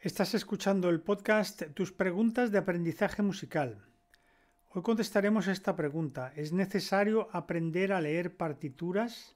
Estás escuchando el podcast Tus preguntas de aprendizaje musical. Hoy contestaremos esta pregunta. ¿Es necesario aprender a leer partituras?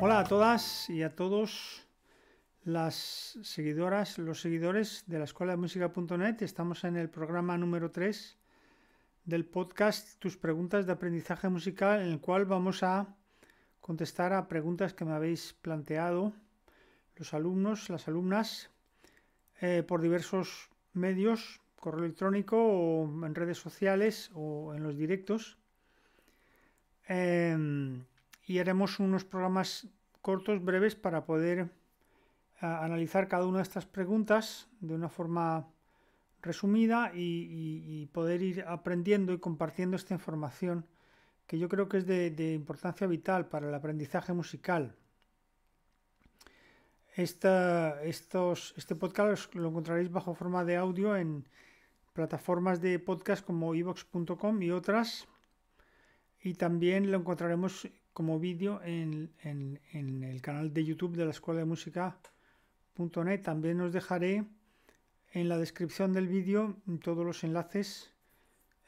Hola a todas y a todos las seguidoras, los seguidores de la escuela de música.net. Estamos en el programa número 3 del podcast Tus preguntas de aprendizaje musical, en el cual vamos a contestar a preguntas que me habéis planteado los alumnos, las alumnas, eh, por diversos medios, correo electrónico o en redes sociales o en los directos. Em, y haremos unos programas cortos, breves, para poder analizar cada una de estas preguntas de una forma resumida y, poder ir aprendiendo y compartiendo esta información que yo creo que es de, importancia vital para el aprendizaje musical. estos, este podcast lo encontraréis bajo forma de audio en plataformas de podcast como evox.com y otras. Y también lo encontraremos como vídeo en el canal de YouTube de la Escuela de Música también os dejaré en la descripción del vídeo todos los enlaces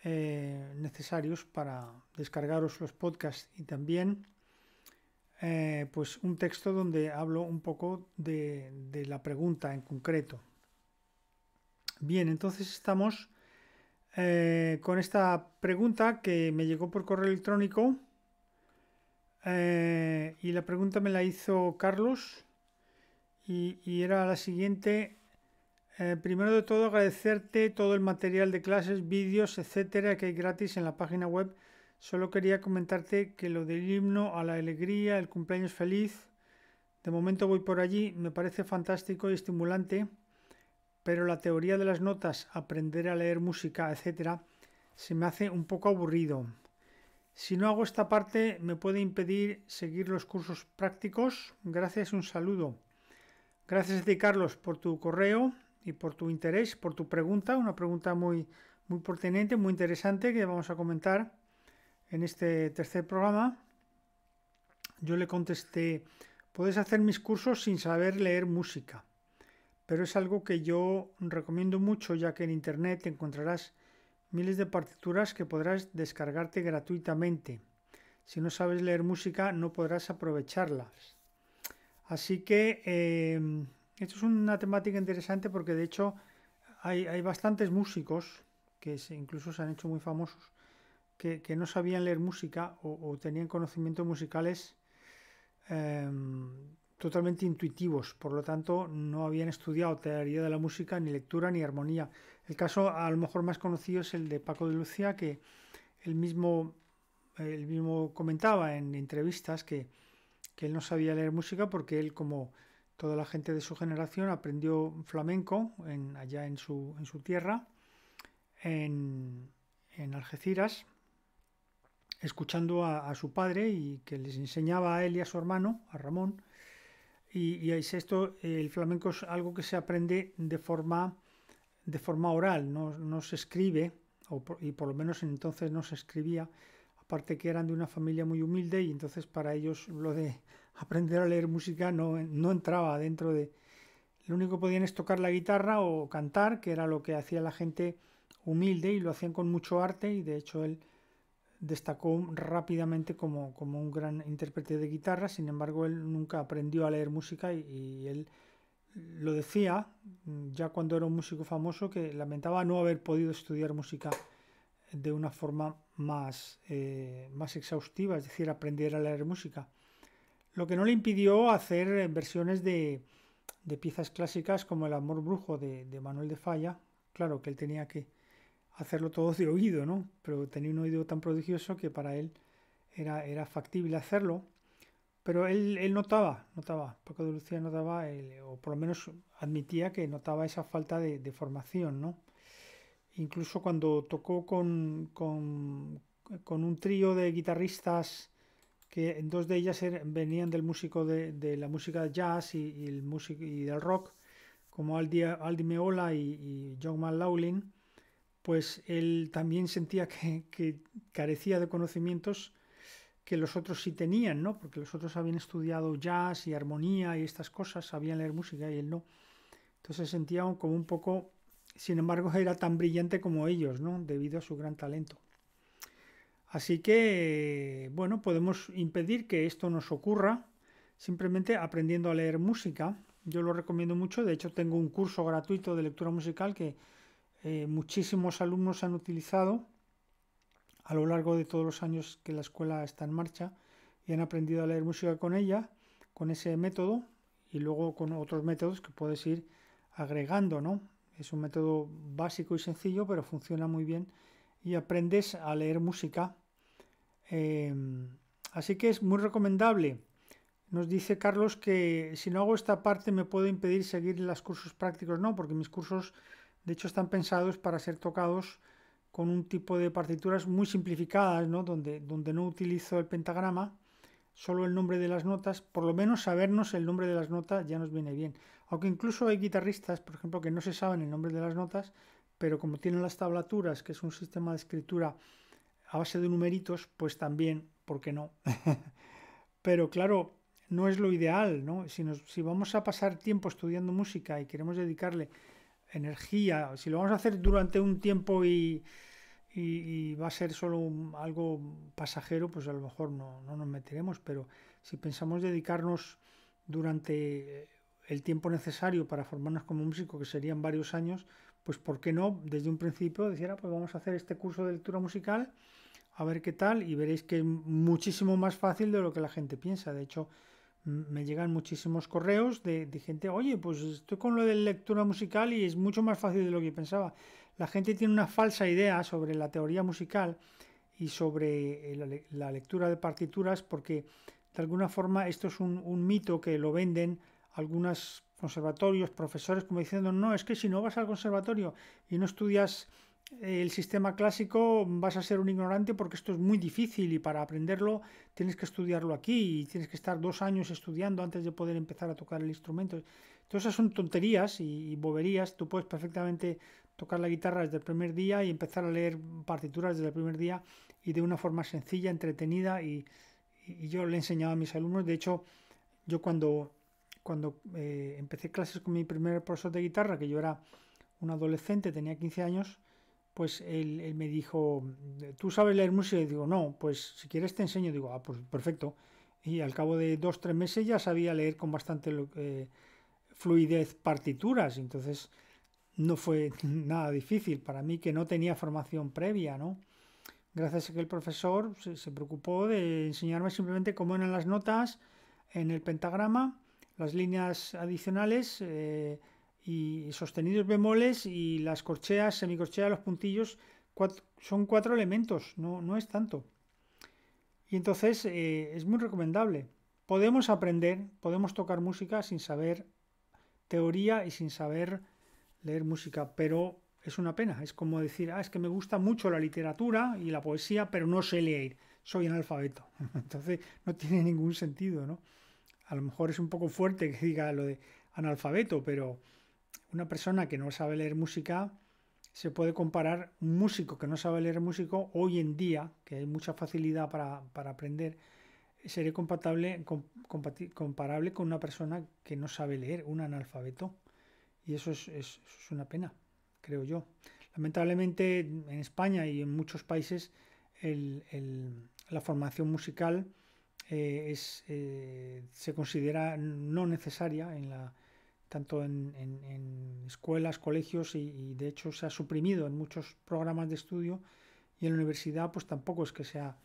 eh, necesarios para descargaros los podcasts y también eh, pues un texto donde hablo un poco de, la pregunta en concreto. Bien, entonces estamos eh, con esta pregunta que me llegó por correo electrónico y la pregunta me la hizo Carlos y, era la siguiente. Eh, primero de todo, agradecerte todo el material de clases, vídeos, etcétera, que hay gratis en la página web. Solo quería comentarte que lo del himno a la alegría, el cumpleaños feliz, de momento voy por allí, me parece fantástico y estimulante, pero la teoría de las notas, aprender a leer música, etcétera, se me hace un poco aburrido. Si no hago esta parte, me puede impedir seguir los cursos prácticos. Gracias, un saludo. Gracias a ti, Carlos, por tu correo y por tu interés, por tu pregunta, una pregunta muy, muy pertinente, muy interesante que vamos a comentar en este tercer programa. Yo le contesté, puedes hacer mis cursos sin saber leer música, pero es algo que yo recomiendo mucho ya que en Internet encontrarás miles de partituras que podrás descargarte gratuitamente. Si no sabes leer música no podrás aprovecharlas. Así que em, esto es una temática interesante porque de hecho hay, bastantes músicos que incluso se han hecho muy famosos que, no sabían leer música o, tenían conocimientos musicales em, totalmente intuitivos, por lo tanto no habían estudiado teoría de la música, ni lectura, ni armonía. El caso a lo mejor más conocido es el de Paco de Lucía, que el él mismo comentaba en entrevistas que que él no sabía leer música porque él, como toda la gente de su generación, aprendió flamenco allá en su, tierra, en, en Algeciras, escuchando a, su padre y que les enseñaba a él y a su hermano, a Ramón. Y, y es esto, el flamenco es algo que se aprende de forma, de forma oral, no, se escribe, y por lo menos entonces no se escribía, aparte que eran de una familia muy humilde y entonces para ellos lo de aprender a leer música no, entraba dentro de... Lo único que podían es tocar la guitarra o cantar, que era lo que hacía la gente humilde y lo hacían con mucho arte y de hecho él destacó rápidamente como, como un gran intérprete de guitarra, sin embargo él nunca aprendió a leer música y él lo decía ya cuando era un músico famoso que lamentaba no haber podido estudiar música de una forma más, eh, más exhaustiva, es decir, aprender a leer música. Lo que no le impidió hacer eh, versiones de, piezas clásicas como El amor brujo de, Manuel de Falla. Claro que él tenía que hacerlo todo de oído, ¿no? Pero tenía un oído tan prodigioso que para él era, era factible hacerlo. Pero él, notaba, notaba, Paco de Lucía notaba, o por lo menos admitía que notaba esa falta de, de formación, ¿no? Incluso cuando tocó con, un trío de guitarristas que dos de ellas er, venían del músico de, la música de jazz y, el y del rock, como Aldi, Meola y, John McLaughlin, pues él también sentía que, que, carecía de conocimientos que los otros sí tenían, ¿no? Porque los otros habían estudiado jazz y armonía y estas cosas, sabían leer música y él no. Entonces sentía como un poco sin embargo era tan brillante como ellos, ¿no? debido a su gran talento. Así que, bueno, podemos impedir que esto nos ocurra simplemente aprendiendo a leer música. Yo lo recomiendo mucho, de hecho tengo un curso gratuito de lectura musical que eh, muchísimos alumnos han utilizado a lo largo de todos los años que la escuela está en marcha y han aprendido a leer música con ella, con ese método y luego con otros métodos que puedes ir agregando, ¿no? Es un método básico y sencillo, pero funciona muy bien y aprendes a leer música. Em, así que es muy recomendable. Nos dice Carlos que si no hago esta parte me puedo impedir seguir los cursos prácticos. No, porque mis cursos de hecho están pensados para ser tocados con un tipo de partituras muy simplificadas, ¿no? Donde, donde no utilizo el pentagrama solo el nombre de las notas, por lo menos sabernos el nombre de las notas ya nos viene bien. Aunque incluso hay guitarristas, por ejemplo, que no se saben el nombre de las notas, pero como tienen las tablaturas, que es un sistema de escritura a base de numeritos, pues también, ¿por qué no? pero claro, no es lo ideal, ¿no? Si, si vamos a pasar tiempo estudiando música y queremos dedicarle energía, si lo vamos a hacer durante un tiempo y y, va a ser solo algo pasajero, pues a lo mejor no, nos meteremos, pero si pensamos dedicarnos durante eh, el tiempo necesario para formarnos como músico, que serían varios años, pues ¿por qué no desde un principio decir, ah, pues vamos a hacer este curso de lectura musical, a ver qué tal, y veréis que es muchísimo más fácil de lo que la gente piensa. De hecho, me llegan muchísimos correos de, gente, oye, pues estoy con lo de lectura musical y es mucho más fácil de lo que pensaba. La gente tiene una falsa idea sobre la teoría musical y sobre eh, la, lectura de partituras porque de alguna forma esto es un, un mito que lo venden algunos conservatorios, profesores, como diciendo, no, es que si no vas al conservatorio y no estudias eh, el sistema clásico vas a ser un ignorante porque esto es muy difícil y para aprenderlo tienes que estudiarlo aquí y tienes que estar dos años estudiando antes de poder empezar a tocar el instrumento. Todas esas son tonterías y boberías. Tú puedes perfectamente tocar la guitarra desde el primer día y empezar a leer partituras desde el primer día y de una forma sencilla, entretenida y, yo le he enseñado a mis alumnos. De hecho, yo cuando, cuando eh, empecé clases con mi primer profesor de guitarra, que yo era un adolescente, tenía 15 años, pues él, me dijo, ¿tú sabes leer música? Y digo, no, pues si quieres te enseño. Y digo, ah, pues perfecto. Y al cabo de dos, tres meses ya sabía leer con bastante eh, fluidez partituras. Entonces, no fue nada difícil para mí, que no tenía formación previa, ¿no? Gracias a que el profesor se, preocupó de enseñarme simplemente cómo eran las notas en el pentagrama, las líneas adicionales eh, y sostenidos bemoles y las corcheas, semicorcheas, los puntillos, son cuatro elementos, no, es tanto. Y entonces eh, es muy recomendable. Podemos aprender, podemos tocar música sin saber teoría y sin saber leer música, pero es una pena. Es como decir, ah, es que me gusta mucho la literatura y la poesía, pero no sé leer, soy analfabeto. Entonces no tiene ningún sentido, ¿no? A lo mejor es un poco fuerte que diga lo de analfabeto, pero una persona que no sabe leer música se puede comparar un músico que no sabe leer músico hoy en día, que hay mucha facilidad para, para aprender, sería comparable con una persona que no sabe leer, un analfabeto. Y eso es, una pena, creo yo. Lamentablemente en España y en muchos países la formación musical eh, eh, se considera no necesaria en tanto en, escuelas, colegios y, de hecho se ha suprimido en muchos programas de estudio y en la universidad pues tampoco es que sea...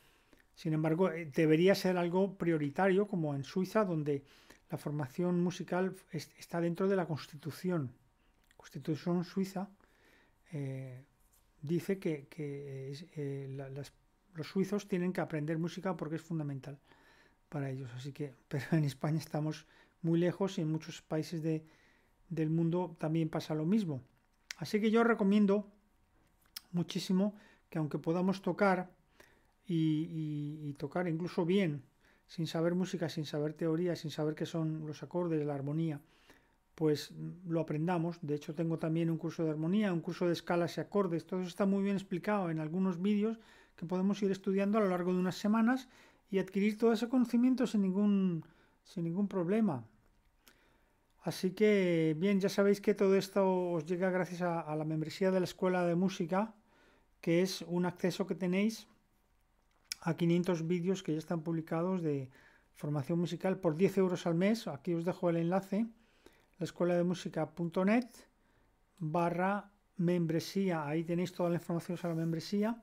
Sin embargo, eh, debería ser algo prioritario como en Suiza donde la formación musical está dentro de la Constitución. Constitución suiza eh, dice que, eh, los suizos tienen que aprender música porque es fundamental para ellos. Así que, pero en España estamos muy lejos y en muchos países del mundo también pasa lo mismo. Así que yo recomiendo muchísimo que aunque podamos tocar y tocar incluso bien, sin saber música, sin saber teoría, sin saber qué son los acordes, la armonía, pues lo aprendamos. De hecho, tengo también un curso de armonía, un curso de escalas y acordes. Todo eso está muy bien explicado en algunos vídeos que podemos ir estudiando a lo largo de unas semanas y adquirir todo ese conocimiento sin ningún, sin ningún problema. Así que, bien, ya sabéis que todo esto os llega gracias a la membresía de la Escuela de Música, que es un acceso que tenéis a 500 vídeos que ya están publicados de formación musical por 10 euros al mes. Aquí os dejo el enlace, la escuela de barra membresía. Ahí tenéis toda la información sobre la membresía.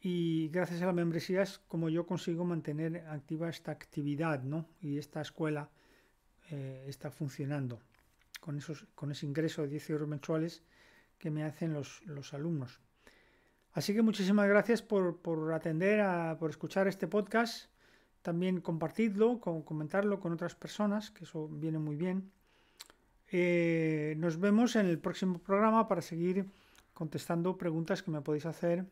Y gracias a la membresía es como yo consigo mantener activa esta actividad, ¿no? Y esta escuela eh, está funcionando con, esos, con ese ingreso de 10 euros mensuales que me hacen los alumnos. Así que muchísimas gracias por, atender, a, por escuchar este podcast. También compartidlo, comentarlo con otras personas, que eso viene muy bien. Eh, nos vemos en el próximo programa para seguir contestando preguntas que me podéis hacer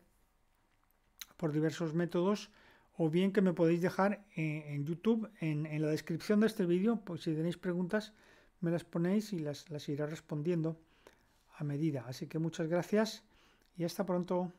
por diversos métodos o bien que me podéis dejar en, YouTube, en, la descripción de este vídeo, pues si tenéis preguntas me las ponéis y las, las iré respondiendo a medida. Así que muchas gracias y hasta pronto.